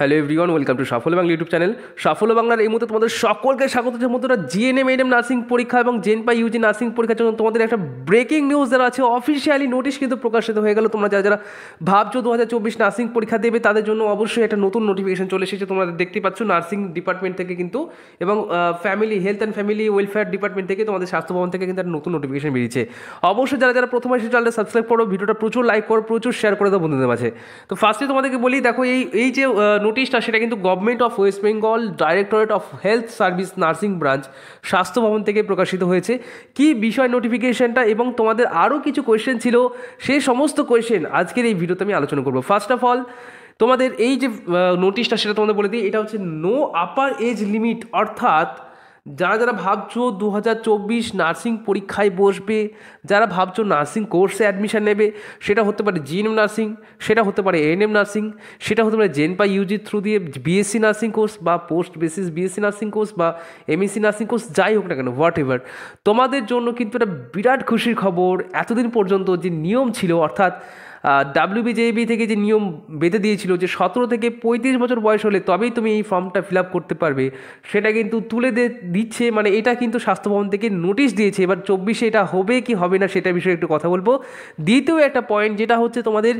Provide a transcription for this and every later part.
hello everyone welcome to সাফল্য Bangla YouTube channel সাফল্য বাংলার এই মুহূর্তে তোমাদের সকলকে স্বাগত যে বন্ধুরা জিএনএম এনএম নার্সিং পরীক্ষা এবং জেন পাই ইউজি নার্সিং পরীক্ষার জন্য তোমাদের একটা ব্রেকিং নিউজ যারা আছে অফিসিয়ালি নোটিশ কিন্তু প্রকাশিত হয়ে গেল তোমরা যারা যারা ভাবছো দু নার্সিং পরীক্ষা দেবে তাদের জন্য অবশ্যই একটা নতুন নোটিফিকেশন চলে এসেছে তোমরা দেখতে পাচ্ছ নার্সিং ডিপার্টমেন্ট থেকে কিন্তু এবং family health and family welfare department থেকে তোমাদের স্বাস্থ্য ভবন থেকে কিন্তু একটা নতুন নোটিফিকেশন বেরিয়েছে অবশ্যই যারা যারা প্রথমে এসে চ্যানেলটা সাবস্ক্রাইব করো ভিডিওটা প্রচুর লাইক করো প্রচুর শেয়ার করে দেবো বন্ধুদের মাঝে তো ফার্স্টে তোমাদেরকে বলি দেখো এই এই যে নোটিশটা সেটা কিন্তু government of West Bengal directorate of health service nursing branch স্বাস্থ্য ভবন থেকে প্রকাশিত হয়েছে কি বিষয় নোটিফিকেশনটা এবং তোমাদের আরও কিছু কোয়েশ্চেন ছিল সেই সমস্ত কোয়েশ্চেন আজকের এই ভিডিওতে আমি আলোচনা করবো ফার্স্ট অফ অল তোমাদের এই যে নোটিশটা সেটা তোমাদের বলে দিই এটা হচ্ছে নো আপার এজ লিমিট অর্থাৎ যারা যারা ভাবছ দু নার্সিং পরীক্ষায় বসবে যারা ভাবছো নার্সিং কোর্সে অ্যাডমিশান নেবে সেটা হতে পারে জিএনএম নার্সিং সেটা হতে পারে এএনএম নার্সিং সেটা হতে পারে জেন বা ইউজি থ্রু দিয়ে বিএসসি নার্সিং কোর্স বা post basic BSc nursing course বা এমএসসি e নার্সিং কোর্স যাই হোক না কেন হোয়াট এভার তোমাদের জন্য কিন্তু একটা বিরাট খুশির খবর এতদিন পর্যন্ত যে নিয়ম ছিল অর্থাৎ ডাব্লিউবিজেবি থেকে যে নিয়ম বেঁধে দিয়েছিল যে সতেরো থেকে পঁয়ত্রিশ বছর বয়স হলে তবেই তুমি এই ফর্মটা ফিল আপ করতে পারবে সেটা কিন্তু তুলে দিচ্ছে মানে এটা কিন্তু স্বাস্থ্য ভবন থেকে নোটিশ দিয়েছে এবার চব্বিশে এটা হবে কি হবে না সেটা বিষয়ে একটু কথা বলবো দ্বিতীয় একটা পয়েন্ট যেটা হচ্ছে তোমাদের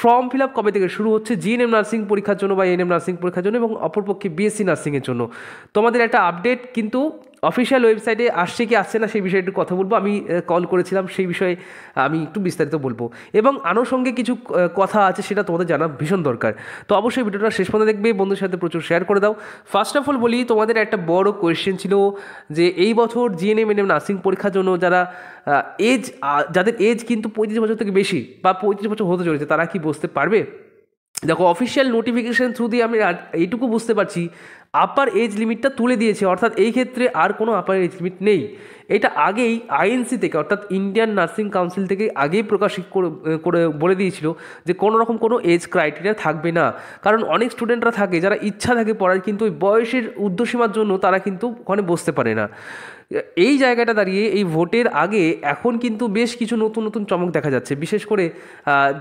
ফর্ম ফিল আপ কবে থেকে শুরু হচ্ছে জিএনএম নার্সিং পরীক্ষার জন্য বা এনএম নার্সিং পরীক্ষার জন্য এবং অপরপক্ষে বিএসসি নার্সিংয়ের জন্য তোমাদের একটা আপডেট কিন্তু অফিসিয়াল ওয়েবসাইটে আসছে কি আসছে না সেই বিষয়ে একটু কথা বলবো আমি কল করেছিলাম সেই বিষয়ে আমি একটু বিস্তারিত বলবো এবং আনুষঙ্গে কিছু কথা আছে সেটা তোমাদের জানা ভীষণ দরকার তো অবশ্যই ভিডিওটা শেষ পর্যন্ত দেখবে বন্ধুর সাথে প্রচুর শেয়ার করে দাও ফার্স্ট অফ অল বলি তোমাদের একটা বড় কোয়েশ্চেন ছিল যে এই বছর জিএনএম এনএম নার্সিং পরীক্ষার জন্য যারা এজ যাদের এজ কিন্তু পঁয়ত্রিশ বছর থেকে বেশি বা পঁয়ত্রিশ বছর হতে চলেছে তারা কি বসতে পারবে দেখো অফিসিয়াল নোটিফিকেশান থ্রু দিয়ে আমি এইটুকু বুঝতে পারছি আপার এজ লিমিটটা তুলে দিয়েছে অর্থাৎ এই ক্ষেত্রে আর কোনো আপার এজ লিমিট নেই এটা আগেই আইএনসি থেকে অর্থাৎ ইন্ডিয়ান নার্সিং কাউন্সিল থেকে আগেই প্রকাশিত করে বলে দিয়েছিল যে কোনো রকম কোনো এজ ক্রাইটেরিয়া থাকবে না কারণ অনেক স্টুডেন্টরা থাকে যারা ইচ্ছা থাকে পড়ার কিন্তু ওই বয়সের উর্ধ্বসীমার জন্য তারা কিন্তু ওখানে বসতে পারে না এই জায়গাটা দাঁড়িয়ে এই ভোটের আগে এখন কিন্তু বেশ কিছু নতুন নতুন চমক দেখা যাচ্ছে বিশেষ করে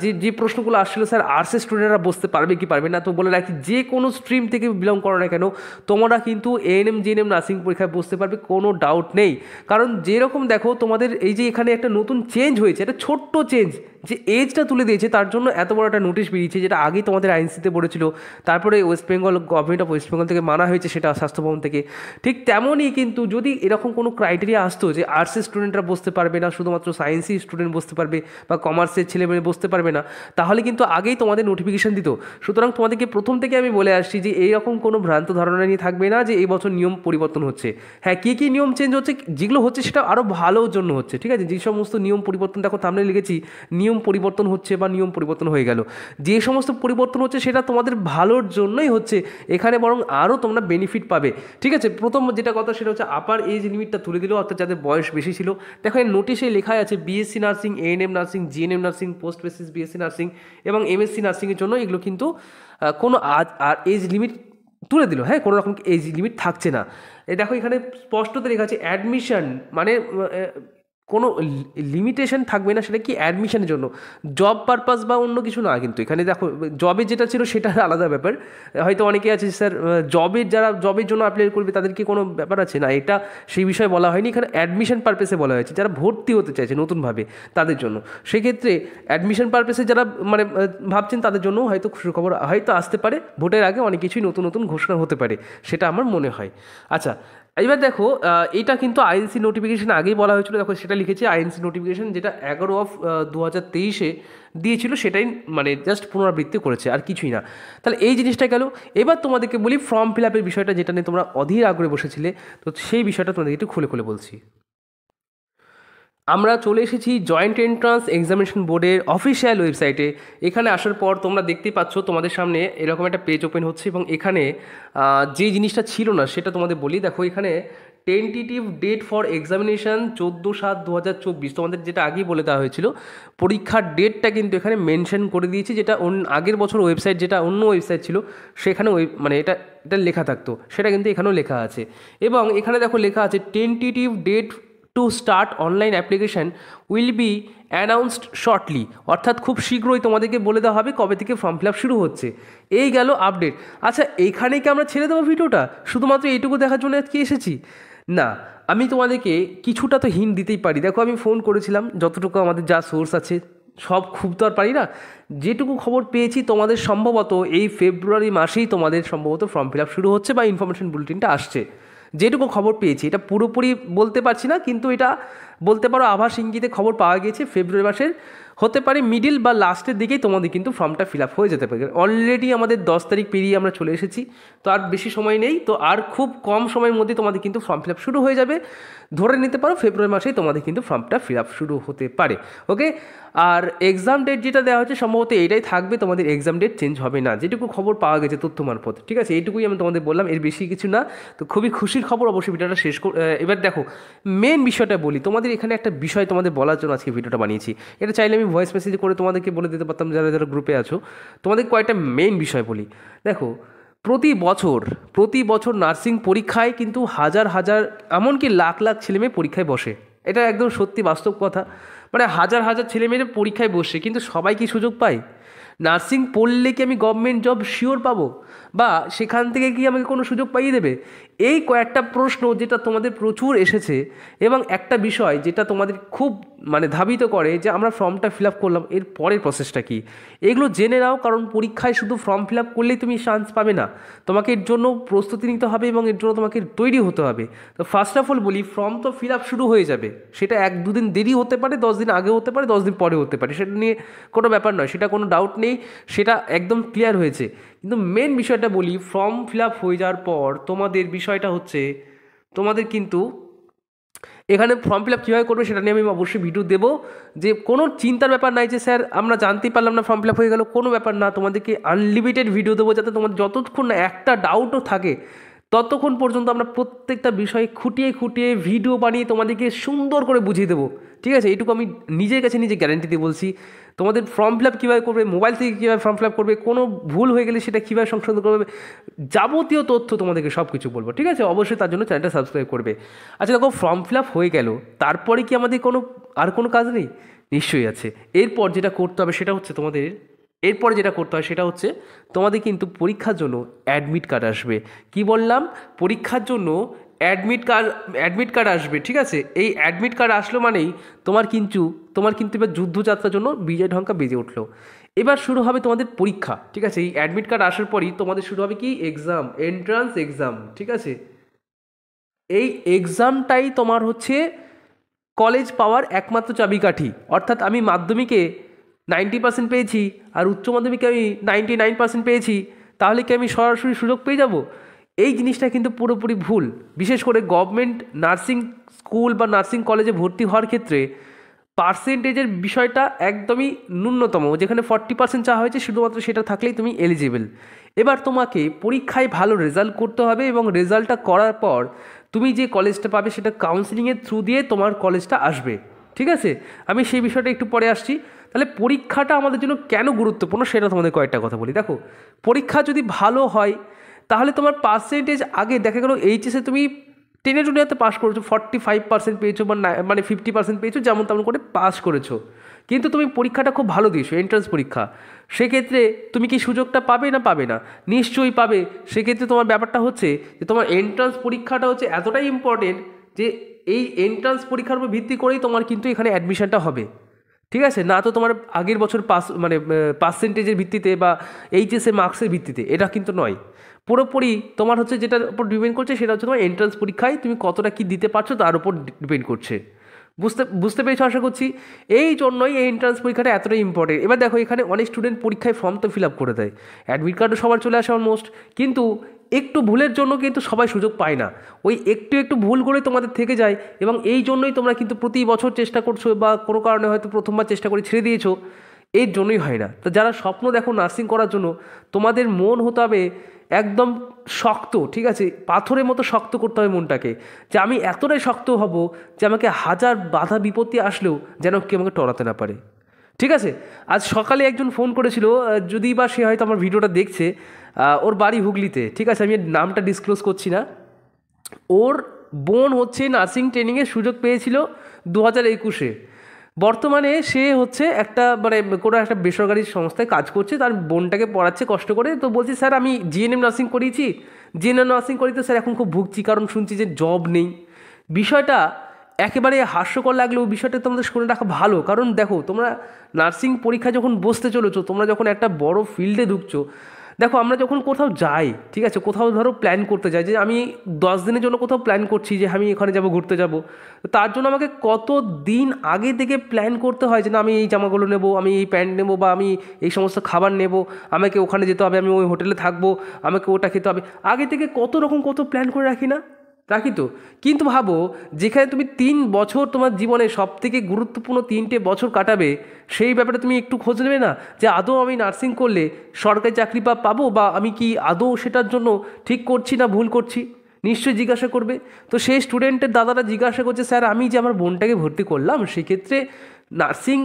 যে যে প্রশ্নগুলো আসছিল স্যার আর্টস স্টুডেন্টরা বসতে পারবে কি পারবে না তো বলে রাখি যে কোনো স্ট্রিম থেকে বিলং করো না কেন তোমরা কিন্তু এএনএম জিএনএম নার্সিং পরীক্ষায় বসতে পারবে কোনো ডাউট নেই কারণ যেরকম দেখো তোমাদের এই যে এখানে একটা নতুন চেঞ্জ হয়েছে একটা ছোট্ট চেঞ্জ যে এজটা তুলে দিয়েছে তার জন্য এত বড় একটা নোটিশ বেরিয়েছে যেটা আগেই তোমাদের আইনসিতে পড়েছিল তারপরে ওয়েস্ট বেঙ্গল গভর্নমেন্ট অফ ওয়েস্ট বেঙ্গল থেকে মানা হয়েছে সেটা স্বাস্থ্য ভবন থেকে ঠিক তেমনই কিন্তু যদি এরকম কোনো ক্রাইটেরিয়া আসতো যে আর্টসের স্টুডেন্টরা বসতে পারবে না শুধুমাত্র সায়েন্সই স্টুডেন্ট বসতে পারবে বা কমার্সের ছেলে মেয়ে বসতে পারবে না তাহলে কিন্তু আগেই তোমাদের নোটিফিকেশান দিত সুতরাং তোমাদেরকে প্রথম থেকে আমি বলে আসছি যে এইরকম কোনো ভ্রান্ত ধারণা নিয়ে থাকবে না যে এই বছর নিয়ম পরিবর্তন হচ্ছে হ্যাঁ কী কী নিয়ম চেঞ্জ হচ্ছে যেগুলো হচ্ছে সেটা আরও ভালোর জন্য হচ্ছে ঠিক আছে যে সমস্ত নিয়ম পরিবর্তন দেখো থামলে লিখেছি নিয়ম নিয়ম পরিবর্তন হচ্ছে বা নিয়ম পরিবর্তন হয়ে গেল যে সমস্ত পরিবর্তন হচ্ছে সেটা তোমাদের ভালোর জন্যই হচ্ছে এখানে বরং আরও তোমরা বেনিফিট পাবে ঠিক আছে প্রথম যেটা কথা সেটা হচ্ছে আপার এজ লিমিটটা তুলে দিল অর্থাৎ যাদের বয়স বেশি ছিল দেখো এই নোটিশে লেখাই আছে BSc nursing ANM nursing GNM nursing post basic BSc nursing এবং এমএসসি নার্সিংয়ের জন্য এগুলো কিন্তু কোনো আজ আর এজ লিমিট তুলে দিল হ্যাঁ কোনো রকম এজ লিমিট থাকছে না দেখো এখানে স্পষ্টতে লেখা আছে অ্যাডমিশন মানে কোনো লিমিটেশন থাকবে না সেটা কি অ্যাডমিশনের জন্য জব পারপাস বা অন্য কিছু না কিন্তু এখানে দেখো জবে যেটা ছিল সেটা আলাদা ব্যাপার হয়তো অনেকে আছে স্যার জবের যারা জবের জন্য অ্যাপ্লাই করবে তাদের কি কোনো ব্যাপার আছে না এটা সেই বিষয়ে বলা হয়নি এখানে অ্যাডমিশন পারপাসে বলা হয়েছে যারা ভর্তি হতে চাইছে নতুনভাবে তাদের জন্য সেক্ষেত্রে অ্যাডমিশন পারপাসে যারা মানে ভাবছেন তাদের জন্য হয়তো সুখবর হয়তো আসতে পারে ভোটের আগে অনেক কিছুই নতুন নতুন ঘোষণা হতে পারে সেটা আমার মনে হয় আচ্ছা এবার দেখো এটা কিন্তু আইএনসি নোটিফিকেশন আগেই বলা হয়েছিল দেখো সেটা লিখেছে আইএনসি নোটিফিকেশান যেটা এগারো অফ দু হাজার তেইশে দিয়েছিল সেটাই মানে জাস্ট পুনরাবৃত্তি করেছে আর কিছুই না তাহলে এই জিনিসটা গেল এবার তোমাদেরকে বলি ফর্ম ফিল আপের বিষয়টা যেটা নিয়ে তোমরা অধীর আগ্রহে বসেছিলে তো সেই বিষয়টা তোমাদেরকে একটু খুলে খুলে বলছি আমরা চলে এসেছি জয়েন্ট এন্ট্রান্স এক্সামিনেশন বোর্ডের অফিসিয়াল ওয়েবসাইটে এখানে আসার পর তোমরা দেখতেই পাচ্ছ তোমাদের সামনে এরকম একটা পেজ ওপেন হচ্ছে এবং এখানে যে জিনিসটা ছিল না সেটা তোমাদের বলি দেখো এখানে টেন্টিটিভ ডেট ফর এক্সামিনেশান চোদ্দো সাত দু হাজার চব্বিশ তোমাদের যেটা আগেই বলে দেওয়া হয়েছিল পরীক্ষার ডেটটা কিন্তু এখানে মেনশন করে দিয়েছি যেটা অন্য আগের বছর ওয়েবসাইট যেটা অন্য ওয়েবসাইট ছিল সেখানে ওয়েব মানে এটা এটা লেখা থাকতো সেটা কিন্তু এখানেও লেখা আছে এবং এখানে দেখো লেখা আছে tentative date to start online application will be announced shortly অর্থাৎ খুব শীঘ্রই তোমাদেরকে বলে দেওয়া হবে কবে থেকে ফর্ম ফিল শুরু হচ্ছে এই গেল আপডেট আচ্ছা এইখানে কি আমরা ছেড়ে দেবো ভিডিওটা শুধুমাত্র এইটুকু দেখার জন্য আজকে এসেছি না আমি তোমাদেরকে কিছুটা তো হিন্ট দিতেই পারি দেখো আমি ফোন করেছিলাম যতটুকু আমাদের যা সোর্স আছে সব খুব তো আর পারি না যেটুকু খবর পেয়েছি তোমাদের সম্ভবত এই ফেব্রুয়ারি মাসেই তোমাদের সম্ভবত ফর্ম ফিল শুরু হচ্ছে বা ইনফরমেশন বুলেটিনটা আসছে যেটুকু খবর পেয়েছি এটা পুরোপুরি বলতে পারছি না কিন্তু এটা বলতে পারো আভাস ইঙ্গিতে খবর পাওয়া গিয়েছে ফেব্রুয়ারি মাসের হতে পারে মিডিল বা লাস্টের দিকেই তোমাদের কিন্তু ফর্মটা ফিল আপ হয়ে যেতে পারে অলরেডি আমাদের দশ তারিখ পেরিয়ে আমরা চলে এসেছি তো আর বেশি সময় নেই তো আর খুব কম সময়ের মধ্যে তোমাদের কিন্তু ফর্ম ফিল আপ শুরু হয়ে যাবে ধরে নিতে পারো ফেব্রুয়ারি মাসেই তোমাদের কিন্তু ফর্মটা ফিল আপ শুরু হতে পারে ওকে আর এক্সাম ডেট যেটা দেওয়া হচ্ছে সম্ভবত এটাই থাকবে তোমাদের এক্সাম ডেট চেঞ্জ হবে না যেটুকু খবর পাওয়া গেছে তথ্য মারফত ঠিক আছে এইটুকুই আমি তোমাদের বললাম এর বেশি কিছু না তো খুবই খুশির খবর অবশ্যই ভিডিওটা শেষ এবার দেখো মেন বিষয়টা বলি তোমাদের এখানে একটা বিষয় তোমাদের বলার জন্য আজকে ভিডিওটা বানিয়েছি এটা চাইলে আমি ভয়েস মেসেজ করে তোমাদেরকে বলে দিতে পারতাম যারা যারা গ্রুপে আছো তোমাদের কয়েকটা মেন বিষয় বলি দেখো প্রতি বছর প্রতি বছর নার্সিং পরীক্ষায় কিন্তু হাজার হাজার এমনকি লাখ লাখ ছেলেমেয়ে পরীক্ষায় বসে এটা একদম সত্যি বাস্তব কথা মানে হাজার হাজার ছেলে মেয়েদের পরীক্ষায় বসছে কিন্তু সবাই কি সুযোগ পায় নার্সিং পড়লে কি আমি গভর্নমেন্ট জব শিওর পাবো বা সেখান থেকে কি আমাকে কোনো সুযোগ পাইয়ে দেবে এই কয়েকটা প্রশ্ন যেটা তোমাদের প্রচুর এসেছে এবং একটা বিষয় যেটা তোমাদের খুব মানে ধাবিত করে যে আমরা ফর্মটা ফিল আপ করলাম এর পরের প্রসেসটা কি এগুলো জেনে নাও কারণ পরীক্ষায় শুধু ফর্ম ফিল আপ করলেই তুমি চান্স পাবে না তোমাকে এর জন্য প্রস্তুতি নিতে হবে এবং এর জন্য তোমাকে তৈরি হতে হবে তো ফার্স্ট অফ অল বলি ফর্ম তো ফিল আপ শুরু হয়ে যাবে সেটা এক দুদিন দেরি হতে পারে দশ দিন আগে হতে পারে দশ দিন পরে হতে পারে সেটা নিয়ে কোনো ব্যাপার নয় সেটা কোনো ডাউট নেই সেটা একদম ক্লিয়ার হয়েছে কিন্তু মেন বিষয়টা বিষয়টা বলি ফর্ম ফিল আপ হয়ে যাওয়ার পর তোমাদের বিষয়টা হচ্ছে তোমাদের কিন্তু এখানে ফর্ম ফিল আপ কীভাবে করবে সেটা নিয়ে আমি অবশ্যই ভিডিও দেবো যে কোনো চিন্তার ব্যাপার নাই যে স্যার আমরা জানতেই পারলাম না ফর্ম ফিল আপ হয়ে গেলো কোনো ব্যাপার না তোমাদেরকে আনলিমিটেড ভিডিও দেবো যাতে তোমাদের যতক্ষণ না একটা ডাউটও থাকে ততক্ষণ পর্যন্ত আমরা প্রত্যেকটা বিষয়ে খুঁটিয়ে খুঁটিয়ে ভিডিও বানিয়ে তোমাদেরকে সুন্দর করে বুঝিয়ে দেবো ঠিক আছে এটুকু আমি নিজের কাছে নিজে গ্যারেন্টি দিয়ে বলছি তোমাদের ফর্ম ফিল আপ কীভাবে করবে মোবাইল থেকে কীভাবে ফর্ম ফিল আপ করবে কোনো ভুল হয়ে গেলে সেটা কীভাবে সংশোধন করবে যাবতীয় তথ্য তোমাদেরকে সব কিছু বলবো ঠিক আছে অবশ্যই তার জন্য চ্যানেলটা সাবস্ক্রাইব করবে আচ্ছা দেখো ফর্ম ফিল আপ হয়ে গেল তারপরে কি আমাদের কোনো আর কোনো কাজ নেই নিশ্চয়ই আছে এরপর যেটা করতে হবে সেটা হচ্ছে তোমাদের এরপরে যেটা করতে হয় সেটা হচ্ছে তোমাদের কিন্তু পরীক্ষার জন্য অ্যাডমিট কার্ড আসবে কি বললাম পরীক্ষার জন্য অ্যাডমিট কার্ড অ্যাডমিট কার্ড আসবে ঠিক আছে এই অ্যাডমিট কার্ড আসলো মানেই তোমার কিন্তু তোমার কিন্তু এবার যুদ্ধযাত্রার জন্য বিজয় ঢঙ্কা বেজে উঠলো এবার শুরু হবে তোমাদের পরীক্ষা ঠিক আছে এই অ্যাডমিট কার্ড আসার পরই তোমাদের শুরু হবে কি এক্সাম এন্ট্রান্স এক্সাম ঠিক আছে এই এক্সামটাই তোমার হচ্ছে কলেজ পাওয়ার একমাত্র চাবিকাঠি অর্থাৎ আমি মাধ্যমিকে নাইনটি পার্সেন্ট পেয়েছি আর উচ্চ মাধ্যমিকে আমি নাইনটি নাইন পার্সেন্ট পেয়েছি তাহলে কি আমি সরাসরি সুযোগ পেয়ে যাব এই জিনিসটা কিন্তু পুরোপুরি ভুল বিশেষ করে গভর্নমেন্ট নার্সিং স্কুল বা নার্সিং কলেজে ভর্তি হওয়ার ক্ষেত্রে পার্সেন্টেজের বিষয়টা একদমই ন্যূনতম যেখানে ফর্টি পার্সেন্ট চাওয়া হয়েছে শুধুমাত্র সেটা থাকলেই তুমি এলিজিবল এবার তোমাকে পরীক্ষায় ভালো রেজাল্ট করতে হবে এবং রেজাল্টটা করার পর তুমি যে কলেজটা পাবে সেটা কাউন্সিলিংয়ের থ্রু দিয়ে তোমার কলেজটা আসবে ঠিক আছে আমি সেই বিষয়টা একটু পরে আসছি তাহলে পরীক্ষাটা আমাদের জন্য কেন গুরুত্বপূর্ণ সেটা তোমাদের কয়েকটা কথা বলি দেখো পরীক্ষা যদি ভালো হয় তাহলে তোমার পার্সেন্টেজ আগে দেখা গেলো এইচএসে তুমি টেনে টুনেতে পাস করেছো ফর্টি ফাইভ পার্সেন্ট পেয়েছো বা মানে ফিফটি পার্সেন্ট পেয়েছো যেমন তেমন করে পাস করেছো কিন্তু তুমি পরীক্ষাটা খুব ভালো দিয়েছো এন্ট্রান্স পরীক্ষা সেক্ষেত্রে তুমি কি সুযোগটা পাবে না পাবে না নিশ্চয়ই পাবে সেক্ষেত্রে তোমার ব্যাপারটা হচ্ছে যে তোমার এন্ট্রান্স পরীক্ষাটা হচ্ছে এতটাই ইম্পর্টেন্ট যে এই এন্ট্রান্স পরীক্ষার উপর ভিত্তি করেই তোমার কিন্তু এখানে অ্যাডমিশনটা হবে ঠিক আছে না তো তোমার আগের বছর পাস মানে পার্সেন্টেজের ভিত্তিতে বা এইচএসএ মার্কসের ভিত্তিতে এটা কিন্তু নয় পুরোপুরি তোমার হচ্ছে যেটার উপর ডিপেন্ড করছে সেটা হচ্ছে তোমার এন্ট্রান্স পরীক্ষায় তুমি কতটা কী দিতে পারছো তার উপর ডিপেন্ড করছে বুঝতে বুঝতে পেরেছো আশা করছি এই জন্যই এই এন্ট্রান্স পরীক্ষাটা এতটাই ইম্পর্টেন্ট এবার দেখো এখানে অনেক স্টুডেন্ট পরীক্ষায় ফর্ম তো ফিল আপ করে দেয় অ্যাডমিট কার্ডও সবার চলে আসে অলমোস্ট কিন্তু একটু ভুলের জন্য কিন্তু সবাই সুযোগ পায় না ওই একটু একটু ভুল করে তোমাদের থেকে যায় এবং এই জন্যই তোমরা কিন্তু প্রতি বছর চেষ্টা করছো বা কোনো কারণে হয়তো প্রথমবার চেষ্টা করে ছেড়ে দিয়েছো এর জন্যই হয় না তো যারা স্বপ্ন দেখো নার্সিং করার জন্য তোমাদের মন হতে হবে একদম শক্ত ঠিক আছে পাথরের মতো শক্ত করতে হবে মনটাকে যে আমি এতটাই শক্ত হব যে আমাকে হাজার বাধা বিপত্তি আসলেও যেন কেউ আমাকে টরাতে না পারে ঠিক আছে আজ সকালে একজন ফোন করেছিল যদি বা সে হয়তো আমার ভিডিওটা দেখছে ওর বাড়ি হুগলিতে ঠিক আছে আমি নামটা ডিসক্লোজ করছি না ওর বোন হচ্ছে নার্সিং ট্রেনিংয়ের সুযোগ পেয়েছিল দু হাজার একুশে বর্তমানে সে হচ্ছে একটা মানে কোনো একটা বেসরকারি সংস্থায় কাজ করছে তার বোনটাকে পড়াচ্ছে কষ্ট করে তো বলছি স্যার আমি জিএনএম নার্সিং করিয়েছি জিএনএম নার্সিং করিতে তো স্যার এখন খুব ভুগছি কারণ শুনছি যে জব নেই বিষয়টা একেবারে হাস্যকর লাগলেও বিষয়টা তোমাদের শুনে রাখা ভালো কারণ দেখো তোমরা নার্সিং পরীক্ষা যখন বসতে চলেছো তোমরা যখন একটা বড় ফিল্ডে ঢুকছো দেখো আমরা যখন কোথাও যাই ঠিক আছে কোথাও ধরো প্ল্যান করতে যাই যে আমি দশ দিনের জন্য কোথাও প্ল্যান করছি যে আমি এখানে যাব ঘুরতে যাব তার জন্য আমাকে কত দিন আগে থেকে প্ল্যান করতে হয় যে না আমি এই জামাগুলো নেব আমি এই প্যান্ট নেব বা আমি এই সমস্ত খাবার নেব আমাকে ওখানে যেতে হবে আমি ওই হোটেলে থাকবো আমাকে ওটা খেতে হবে আগে থেকে কত রকম কত প্ল্যান করে রাখি না রাখি তো কিন্তু ভাবো যেখানে তুমি তিন বছর তোমার জীবনে সব থেকে গুরুত্বপূর্ণ তিনটে বছর কাটাবে সেই ব্যাপারে তুমি একটু খোঁজ নেবে না যে আদৌ আমি নার্সিং করলে সরকারি চাকরি পা পাবো বা আমি কি আদৌ সেটার জন্য ঠিক করছি না ভুল করছি নিশ্চয়ই জিজ্ঞাসা করবে তো সেই স্টুডেন্টের দাদারা জিজ্ঞাসা করছে স্যার আমি যে আমার বোনটাকে ভর্তি করলাম সেক্ষেত্রে নার্সিং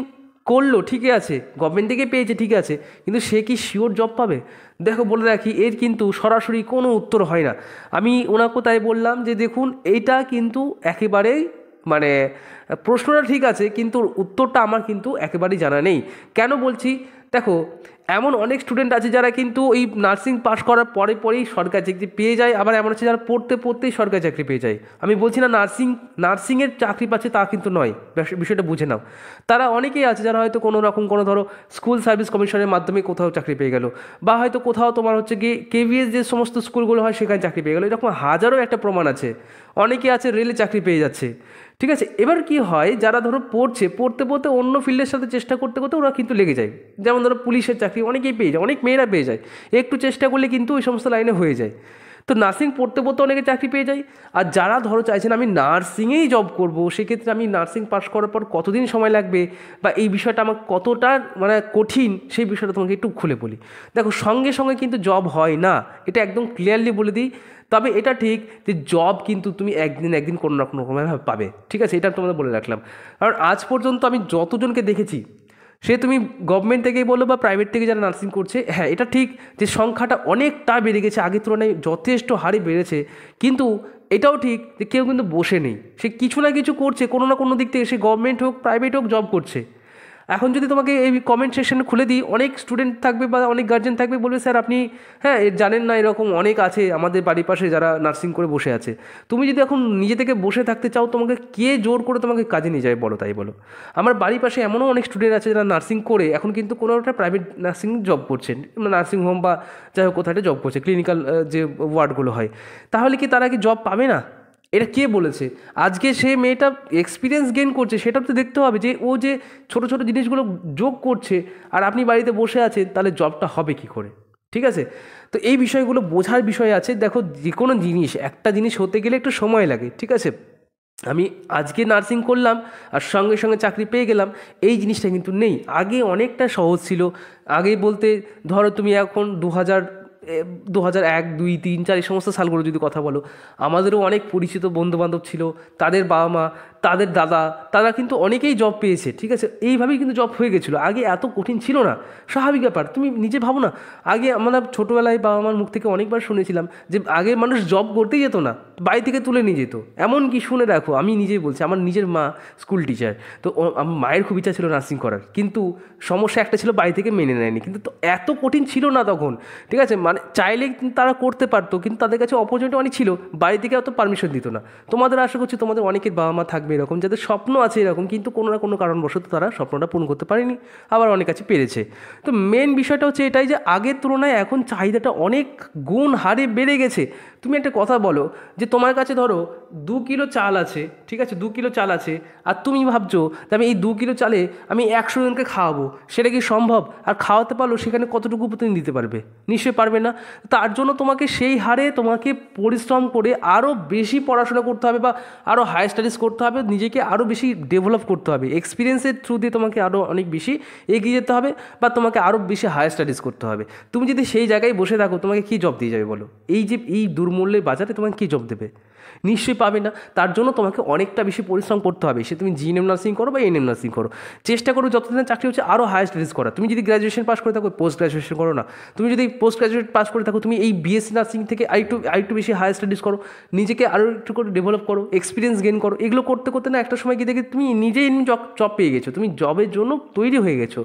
করলো ঠিকই আছে গভর্নমেন্ট থেকে পেয়েছে ঠিক আছে কিন্তু সে কি শিওর জব পাবে দেখো বলে রাখি এর কিন্তু সরাসরি কোনো উত্তর হয় না আমি ওনাকে তাই বললাম যে দেখুন এইটা কিন্তু একেবারেই মানে প্রশ্নটা ঠিক আছে কিন্তু উত্তরটা আমার কিন্তু একেবারেই জানা নেই কেন বলছি দেখো এমন অনেক স্টুডেন্ট আছে যারা কিন্তু এই নার্সিং পাশ করার পরে পরেই সরকারি চাকরি পেয়ে যায় আবার এমন আছে যারা পড়তে পড়তেই সরকারি চাকরি পেয়ে যায় আমি বলছি না নার্সিং নার্সিংয়ের চাকরি পাচ্ছে তা কিন্তু নয় বিষয়টা বুঝে নাও তারা অনেকেই আছে যারা হয়তো কোনো রকম কোনো ধরো স্কুল সার্ভিস কমিশনের মাধ্যমে কোথাও চাকরি পেয়ে গেল বা হয়তো কোথাও তোমার হচ্ছে গিয়ে কেভিএস যে সমস্ত স্কুলগুলো হয় সেখানে চাকরি পেয়ে গেলো এরকম হাজারো একটা প্রমাণ আছে অনেকে আছে রেলে চাকরি পেয়ে যাচ্ছে ঠিক আছে এবার কি হয় যারা ধরো পড়ছে পড়তে পড়তে অন্য ফিল্ডের সাথে চেষ্টা করতে করতে ওরা কিন্তু লেগে যায় যেমন ধরো পুলিশের চাকরি অনেকেই পেয়ে যায় অনেক মেয়েরা পেয়ে যায় একটু চেষ্টা করলে কিন্তু ওই সমস্ত লাইনে হয়ে যায় তো নার্সিং পড়তে পড়তে অনেকে চাকরি পেয়ে যায় আর যারা ধরো চাইছেন আমি নার্সিংয়েই জব করব সেক্ষেত্রে আমি নার্সিং পাস করার পর কতদিন সময় লাগবে বা এই বিষয়টা আমার কতটা মানে কঠিন সেই বিষয়টা তোমাকে একটু খুলে বলি দেখো সঙ্গে সঙ্গে কিন্তু জব হয় না এটা একদম ক্লিয়ারলি বলে দিই তবে এটা ঠিক যে জব কিন্তু তুমি একদিন একদিন কোনো না কোনো রকমভাবে পাবে ঠিক আছে এটা তোমাদের বলে রাখলাম কারণ আজ পর্যন্ত আমি যতজনকে দেখেছি সে তুমি গভর্নমেন্ট থেকেই বলো বা প্রাইভেট থেকে যারা নার্সিং করছে হ্যাঁ এটা ঠিক যে সংখ্যাটা অনেকটা বেড়ে গেছে আগের তুলনায় যথেষ্ট হারে বেড়েছে কিন্তু এটাও ঠিক যে কেউ কিন্তু বসে নেই সে কিছু না কিছু করছে কোনো না কোনো দিক থেকে সে গভর্নমেন্ট হোক প্রাইভেট হোক জব করছে এখন যদি তোমাকে এই কমেন্ট সেকশন খুলে দিই অনেক স্টুডেন্ট থাকবে বা অনেক গার্জেন থাকবে বলবে স্যার আপনি হ্যাঁ জানেন না এরকম অনেক আছে আমাদের বাড়ির পাশে যারা নার্সিং করে বসে আছে তুমি যদি এখন নিজে থেকে বসে থাকতে চাও তোমাকে কে জোর করে তোমাকে কাজে নিয়ে যায় বলো তাই বলো আমার বাড়ির পাশে এমনও অনেক স্টুডেন্ট আছে যারা নার্সিং করে এখন কিন্তু কোনো একটা প্রাইভেট নার্সিং জব করছেন নার্সিং হোম বা যাই হোক কোথাও জব করছে ক্লিনিক্যাল যে ওয়ার্ডগুলো হয় তাহলে কি তারা কি জব পাবে না এটা কে বলেছে আজকে সে মেয়েটা এক্সপিরিয়েন্স গেইন করছে সেটা তো দেখতে হবে যে ও যে ছোট ছোট জিনিসগুলো যোগ করছে আর আপনি বাড়িতে বসে আছেন তাহলে জবটা হবে কি করে ঠিক আছে তো এই বিষয়গুলো বোঝার বিষয় আছে দেখো যে কোনো জিনিস একটা জিনিস হতে গেলে একটু সময় লাগে ঠিক আছে আমি আজকে নার্সিং করলাম আর সঙ্গে সঙ্গে চাকরি পেয়ে গেলাম এই জিনিসটা কিন্তু নেই আগে অনেকটা সহজ ছিল আগে বলতে ধরো তুমি এখন দু হাজার দু হাজার এক দুই তিন চার এই সমস্ত সালগুলো যদি কথা বলো আমাদেরও অনেক পরিচিত বন্ধুবান্ধব ছিল তাদের বাবা মা তাদের দাদা তারা কিন্তু অনেকেই জব পেয়েছে ঠিক আছে এইভাবেই কিন্তু জব হয়ে গেছিলো আগে এত কঠিন ছিল না স্বাভাবিক ব্যাপার তুমি নিজে ভাবো না আগে আমরা ছোটোবেলায় বাবা মার মুখ থেকে অনেকবার শুনেছিলাম যে আগে মানুষ জব করতেই যেত না বাড়ি থেকে তুলে নিয়ে যেত এমন কি শুনে রাখো আমি নিজেই বলছি আমার নিজের মা স্কুল টিচার তো আমার মায়ের খুব ইচ্ছা ছিল নার্সিং করার কিন্তু সমস্যা একটা ছিল বাড়ি থেকে মেনে নেয়নি কিন্তু তো এত কঠিন ছিল না তখন ঠিক আছে মানে মানে চাইলে তারা করতে পারতো কিন্তু তাদের কাছে অপরচুনিটি অনেক ছিল বাড়ি থেকে অত পারমিশন দিত না তোমাদের আশা করছি তোমাদের অনেকের বাবা মা থাকবে এরকম যাদের স্বপ্ন আছে এরকম কিন্তু কোনো না কোনো কারণবশত তারা স্বপ্নটা পূরণ করতে পারেনি আবার অনেক কাছে পেরেছে তো মেন বিষয়টা হচ্ছে এটাই যে আগের তুলনায় এখন চাহিদাটা অনেক গুণ হারে বেড়ে গেছে তুমি একটা কথা বলো যে তোমার কাছে ধরো দু কিলো চাল আছে ঠিক আছে দু কিলো চাল আছে আর তুমি ভাবছো যে আমি এই দু কিলো চালে আমি একশো জনকে খাওয়াবো সেটা কি সম্ভব আর খাওয়াতে পারলেও সেখানে কতটুকু প্রতিদিন দিতে পারবে নিশ্চয়ই পারবে না না তার জন্য তোমাকে সেই হারে তোমাকে পরিশ্রম করে আরও বেশি পড়াশোনা করতে হবে বা আরও হায়ার স্টাডিজ করতে হবে নিজেকে আরও বেশি ডেভেলপ করতে হবে এক্সপিরিয়েন্সের থ্রু দিয়ে তোমাকে আরও অনেক বেশি এগিয়ে যেতে হবে বা তোমাকে আরও বেশি হায়ার স্টাডিজ করতে হবে তুমি যদি সেই জায়গায় বসে থাকো তোমাকে কী জব দিয়ে যাবে বলো এই যে এই দুর্মূল্যের বাজারে তোমাকে কী জব দেবে নিশ্চয়ই পাবে না তার জন্য তোমাকে অনেকটা বেশি পরিশ্রম করতে হবে সে তুমি জিএনএম নার্সিং করো বা এনএম নার্সিং করো চেষ্টা করো যতদিন চাকরি হচ্ছে আরও হায়েস্ট স্টাডিজ করা তুমি যদি গ্র্যাজুয়েশন পাস করে থাকো পোস্ট গ্র্যাজুয়েশন করো না তুমি যদি পোস্ট গ্র্যাজুয়েট পাস করে থাকো তুমি এই বিএসসি নার্সিং থেকে আরেকটু আরেকটু বেশি হায়ার স্টাডিজ করো নিজেকে আরও একটু করে ডেভেলপ করো এক্সপিরিয়েন্স গেন করো এগুলো করতে করতে না একটা সময় গিয়ে দেখে তুমি নিজেই জব পেয়ে গেছো তুমি জবের জন্য তৈরি হয়ে গেছো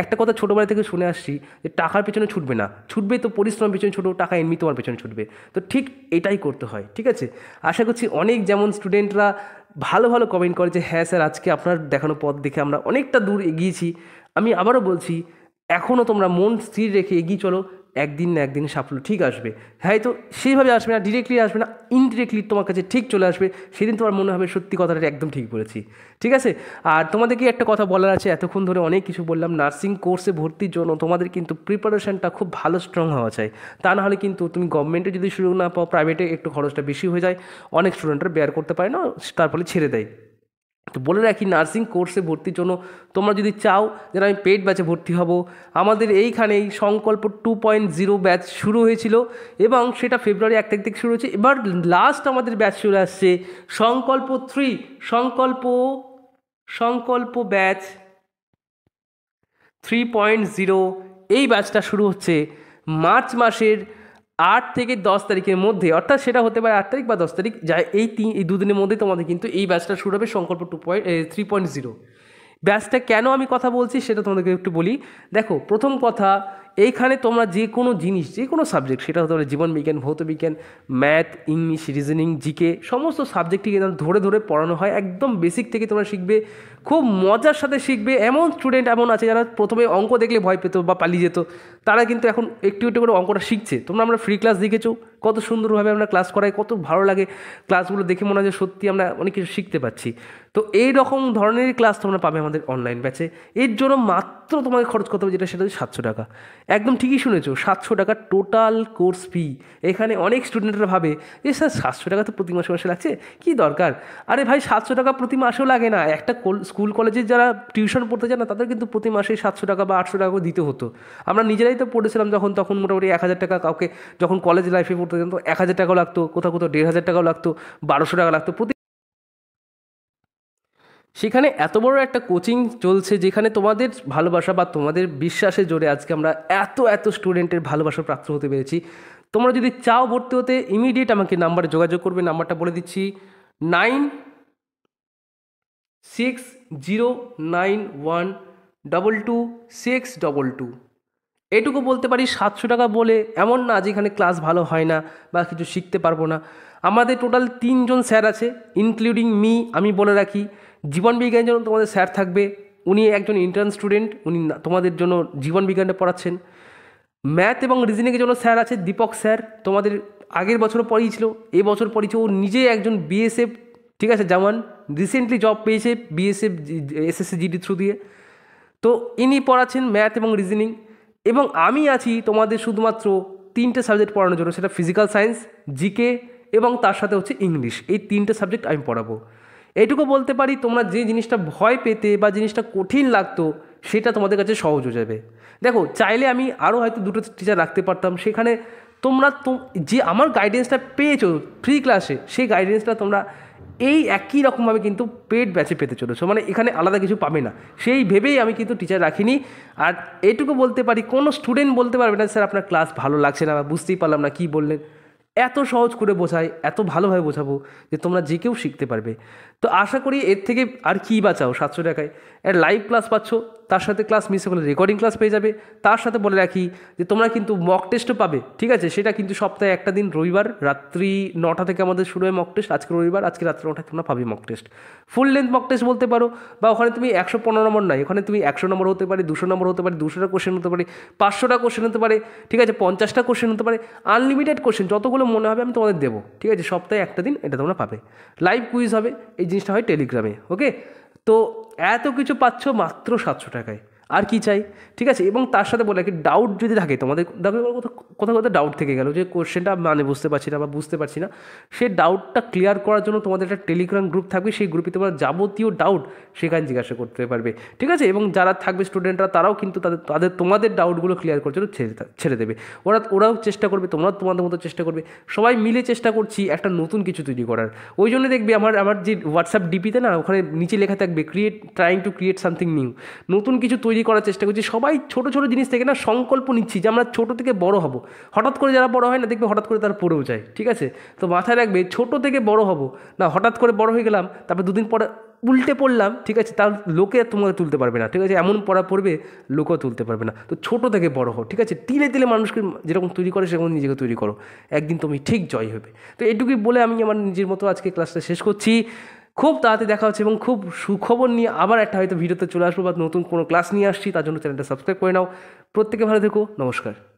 একটা কথা ছোটোবেলা থেকে শুনে আসছি যে টাকার পেছনে ছুটবে না ছুটবে তো পরিশ্রমের পেছনে ছুটবে টাকা এমনি তোমার পেছনে ছুটবে তো ঠিক এটাই করতে হয় ঠিক আছে আশা করছি অনেক যেমন স্টুডেন্টরা ভালো ভালো কমেন্ট করে যে হ্যাঁ স্যার আজকে আপনার দেখানো পথ দেখে আমরা অনেকটা দূর এগিয়েছি আমি আবারও বলছি এখনও তোমরা মন স্থির রেখে এগিয়ে চলো একদিন না একদিন সাফল্য ঠিক আসবে হ্যাঁ তো সেইভাবে আসবে না ডিরেক্টলি আসবে না ইনডিরেক্টলি তোমার কাছে ঠিক চলে আসবে সেদিন তোমার মনে হবে সত্যি কথাটা একদম ঠিক বলেছি ঠিক আছে আর তোমাদেরকে একটা কথা বলার আছে এতক্ষণ ধরে অনেক কিছু বললাম নার্সিং কোর্সে ভর্তির জন্য তোমাদের কিন্তু প্রিপারেশনটা খুব ভালো স্ট্রং হওয়া চাই তা নাহলে কিন্তু তুমি গভর্নমেন্টে যদি সুযোগ না পাও প্রাইভেটে একটু খরচটা বেশি হয়ে যায় অনেক স্টুডেন্টরা বেয়ার করতে পারে না তারপরে ছেড়ে দেয় তো বলে রাখি নার্সিং কোর্সে ভর্তির জন্য তোমরা যদি চাও যে আমি পেড ব্যাচে ভর্তি হব আমাদের এইখানেই সংকল্প টু পয়েন্ট জিরো ব্যাচ শুরু হয়েছিল এবং সেটা ফেব্রুয়ারি এক তারিখ থেকে শুরু হয়েছে এবার লাস্ট আমাদের ব্যাচ চলে আসছে সংকল্প থ্রি সংকল্প সংকল্প ব্যাচ থ্রি পয়েন্ট জিরো এই ব্যাচটা শুরু হচ্ছে মার্চ মাসের আট থেকে দশ তারিখের মধ্যে অর্থাৎ সেটা হতে পারে আট তারিখ বা দশ তারিখ যা এই তিন এই দুদিনের মধ্যে তোমাদের কিন্তু এই ব্যাচটা শুরু হবে Sankalp two point three point zero ব্যাচটা কেন আমি কথা বলছি সেটা তোমাদেরকে একটু বলি দেখো প্রথম কথা এইখানে তোমরা যে কোনো জিনিস যে কোনো সাবজেক্ট সেটা হতে পারে জীবনবিজ্ঞান ভৌতবিজ্ঞান ম্যাথ ইংলিশ রিজনিং জিকে সমস্ত কিন্তু ধরে ধরে পড়ানো হয় একদম বেসিক থেকে তোমরা শিখবে খুব মজার সাথে শিখবে এমন স্টুডেন্ট এমন আছে যারা প্রথমে অঙ্ক দেখলে ভয় পেত বা পালিয়ে যেত তারা কিন্তু এখন একটু একটু করে অঙ্কটা শিখছে তোমরা আমরা ফ্রি ক্লাস দেখেছ কত সুন্দরভাবে আমরা ক্লাস করাই কত ভালো লাগে ক্লাসগুলো দেখে মনে হয় যে সত্যি আমরা অনেক কিছু শিখতে পাচ্ছি তো এই রকম ধরনের ক্লাস তোমরা পাবে আমাদের অনলাইন ব্যাচে এর জন্য মাত্র মাত্র তোমাকে খরচ করতে হবে যেটা সেটা হচ্ছে সাতশো টাকা একদম ঠিকই শুনেছো সাতশো টাকা টোটাল কোর্স ফি এখানে অনেক স্টুডেন্টরা ভাবে যে স্যার সাতশো টাকা তো প্রতি মাসে মাসে লাগছে কী দরকার আরে ভাই সাতশো টাকা প্রতি মাসেও লাগে না একটা স্কুল কলেজের যারা টিউশন পড়তে যায় না তাদের কিন্তু প্রতি মাসে সাতশো টাকা বা আটশো টাকা করে দিতে হতো আমরা নিজেরাই তো পড়েছিলাম যখন তখন মোটামুটি এক হাজার টাকা কাউকে যখন কলেজ লাইফে পড়তে যেতাম তো এক হাজার টাকাও লাগতো কোথাও কোথাও দেড় হাজার টাকাও লাগতো বারোশো টাকা লাগতো প্রতি সেখানে এত বড় একটা কোচিং চলছে যেখানে তোমাদের ভালোবাসা বা তোমাদের বিশ্বাসের জোরে আজকে আমরা এত এত স্টুডেন্টের ভালোবাসা প্রাপ্ত হতে পেরেছি তোমরা যদি চাও ভর্তি হতে ইমিডিয়েট আমাকে নাম্বারে যোগাযোগ করবে নাম্বারটা বলে দিচ্ছি nine six zero nine one double two six double two এটুকু বলতে পারি সাতশো টাকা বলে এমন না যে এখানে ক্লাস ভালো হয় না বা কিছু শিখতে পারবো না আমাদের টোটাল তিনজন স্যার আছে ইনক্লুডিং মি আমি বলে রাখি জীবনবিজ্ঞান জন্য তোমাদের স্যার থাকবে উনি একজন ইন্টার্ন স্টুডেন্ট উনি তোমাদের জন্য জীবনবিজ্ঞানটা পড়াচ্ছেন ম্যাথ এবং রিজনিংয়ের জন্য স্যার আছে দীপক স্যার তোমাদের আগের বছরও পড়িয়েছিল এ বছর পড়িয়েছে ও নিজেই একজন বিএসএফ ঠিক আছে জামান রিসেন্টলি জব পেয়েছে বিএসএফ এসএসসি জিডি থ্রু দিয়ে তো ইনি পড়াচ্ছেন ম্যাথ এবং রিজনিং এবং আমি আছি তোমাদের শুধুমাত্র তিনটে সাবজেক্ট পড়ানোর জন্য সেটা ফিজিক্যাল সায়েন্স জিকে এবং তার সাথে হচ্ছে ইংলিশ এই তিনটে সাবজেক্ট আমি পড়াবো এইটুকু বলতে পারি তোমরা যে জিনিসটা ভয় পেতে বা জিনিসটা কঠিন লাগতো সেটা তোমাদের কাছে সহজ হয়ে যাবে দেখো চাইলে আমি আরও হয়তো দুটো টিচার রাখতে পারতাম সেখানে তোমরা তো যে আমার গাইডেন্সটা পেয়েছো ফ্রি ক্লাসে সেই গাইডেন্সটা তোমরা এই একই রকমভাবে কিন্তু পেড ব্যাচে পেতে চলেছো মানে এখানে আলাদা কিছু পাবে না সেই ভেবেই আমি কিন্তু টিচার রাখিনি আর এটুকু বলতে পারি কোনো স্টুডেন্ট বলতে পারবে না স্যার আপনার ক্লাস ভালো লাগছে না বুঝতেই পারলাম না কী বললেন এত সহজ করে বোঝাই এত ভালোভাবে বোঝাবো যে তোমরা যে কেউ শিখতে পারবে তো আশা করি এর থেকে আর কী বাঁচাও সাতশো টাকায় এর লাইভ ক্লাস পাচ্ছ তার সাথে ক্লাস মিস হলে রেকর্ডিং ক্লাস পেয়ে যাবে তার সাথে বলে রাখি যে তোমরা কিন্তু মক টেস্টও পাবে ঠিক আছে সেটা কিন্তু সপ্তাহে একটা দিন রবিবার রাত্রি নটা থেকে আমাদের শুরু হয় মক টেস্ট আজকে রবিবার আজকে রাত্রি নটায় তোমরা পাবে mock test full length mock test বলতে পারো বা ওখানে তুমি একশো পনেরো নম্বর নয় ওখানে তুমি একশো নম্বর হতে পারে দুশো নম্বর হতে পারে দুশোটা কোশ্চেন হতে পারে পাঁচশোটা কোশ্চেন হতে পারে ঠিক আছে পঞ্চাশটা কোশ্চেন হতে পারে আনলিমিটেড কোশ্চেন যতগুলো মনে হবে আমি তোমাদের দেবো ঠিক আছে সপ্তাহে একটা দিন এটা তোমরা পাবে লাইভ কুইজ হবে এই জিনিসটা হয় টেলিগ্রামে ওকে তো এত কিছু পাচ্ছ মাত্র সাতশো টাকায় আর কি চাই ঠিক আছে এবং তার সাথে বলে কি ডাউট যদি থাকে তোমাদের দেখো কোথাও কোথাও ডাউট থেকে গেল যে কোশ্চেনটা মানে বুঝতে পারছি না বা বুঝতে পারছি না সেই ডাউটটা ক্লিয়ার করার জন্য তোমাদের একটা টেলিগ্রাম গ্রুপ থাকবে সেই গ্রুপে তোমরা যাবতীয় ডাউট সেখানে জিজ্ঞাসা করতে পারবে ঠিক আছে এবং যারা থাকবে স্টুডেন্টরা তারাও কিন্তু তাদের তাদের তোমাদের ডাউটগুলো ক্লিয়ার করার জন্য ছেড়ে ছেড়ে দেবে ওরা ওরাও চেষ্টা করবে তোমরাও তোমাদের মতো চেষ্টা করবে সবাই মিলে চেষ্টা করছি একটা নতুন কিছু তৈরি করার ওই জন্য দেখবে আমার আমার যে হোয়াটসঅ্যাপ ডিপিতে না ওখানে নিচে লেখা থাকবে create trying to create something new নতুন কিছু তৈরি তৈরি করার চেষ্টা করছি সবাই ছোট ছোট জিনিস থেকে না সংকল্প নিচ্ছি যে আমরা ছোট থেকে বড় হব হঠাৎ করে যারা বড় হয় না দেখবে হঠাৎ করে তারা পড়েও যায় ঠিক আছে তো মাথায় রাখবে ছোট থেকে বড় হব না হঠাৎ করে বড় হয়ে গেলাম তারপর দুদিন পরে উল্টে পড়লাম ঠিক আছে তার লোকে তোমাকে তুলতে পারবে না ঠিক আছে এমন পড়া পড়বে লোকও তুলতে পারবে না তো ছোট থেকে বড় হোক ঠিক আছে তিলে তিলে মানুষকে যেরকম তৈরি করে সেরকম নিজেকে তৈরি করো একদিন তুমি ঠিক জয় হবে তো এটুকুই বলে আমি আমার নিজের মতো আজকে ক্লাসটা শেষ করছি খুব তাড়াতাড়ি দেখা হচ্ছে এবং খুব সুখবর নিয়ে আবার একটা হয়তো ভিডিওতে চলে আসবো বা নতুন কোনো ক্লাস নিয়ে আসছি তার জন্য চ্যানেলটা সাবস্ক্রাইব করে নাও প্রত্যেকে ভালো থেকো নমস্কার